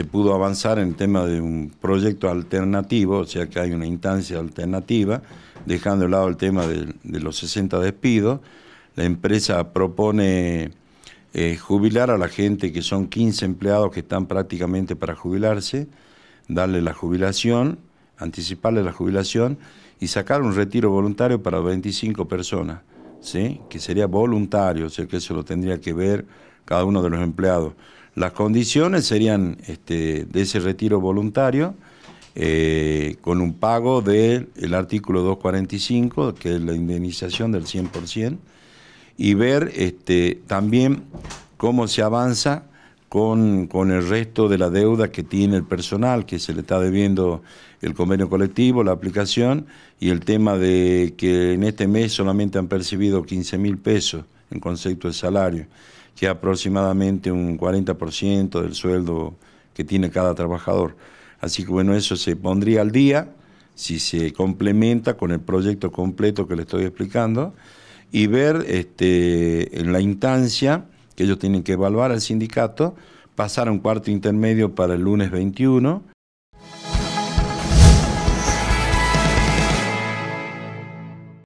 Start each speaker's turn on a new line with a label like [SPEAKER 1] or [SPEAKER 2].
[SPEAKER 1] se este, pudo avanzar en el tema de un proyecto alternativo, o sea que hay una instancia alternativa, dejando de lado el tema de, los 60 despidos. La empresa propone eh, jubilar a la gente, que son 15 empleados que están prácticamente para jubilarse, darle la jubilación, anticiparle la jubilación y sacar un retiro voluntario para 25 personas, ¿sí? que sería voluntario, o sea que eso lo tendría que ver cada uno de los empleados. Las condiciones serían este, de ese retiro voluntario eh, con un pago del artículo 245, que es la indemnización del 100%, y ver este, también cómo se avanza con, con, el resto de la deuda que tiene el personal, que se le está debiendo el convenio colectivo, la aplicación, y el tema de que en este mes solamente han percibido 15 mil pesos en concepto de salario, que es aproximadamente un 40% del sueldo que tiene cada trabajador. Así que bueno, eso se pondría al día si se complementa con el proyecto completo que le estoy explicando y ver este, en la instancia que ellos tienen que evaluar al sindicato, pasar a un cuarto intermedio para el lunes 21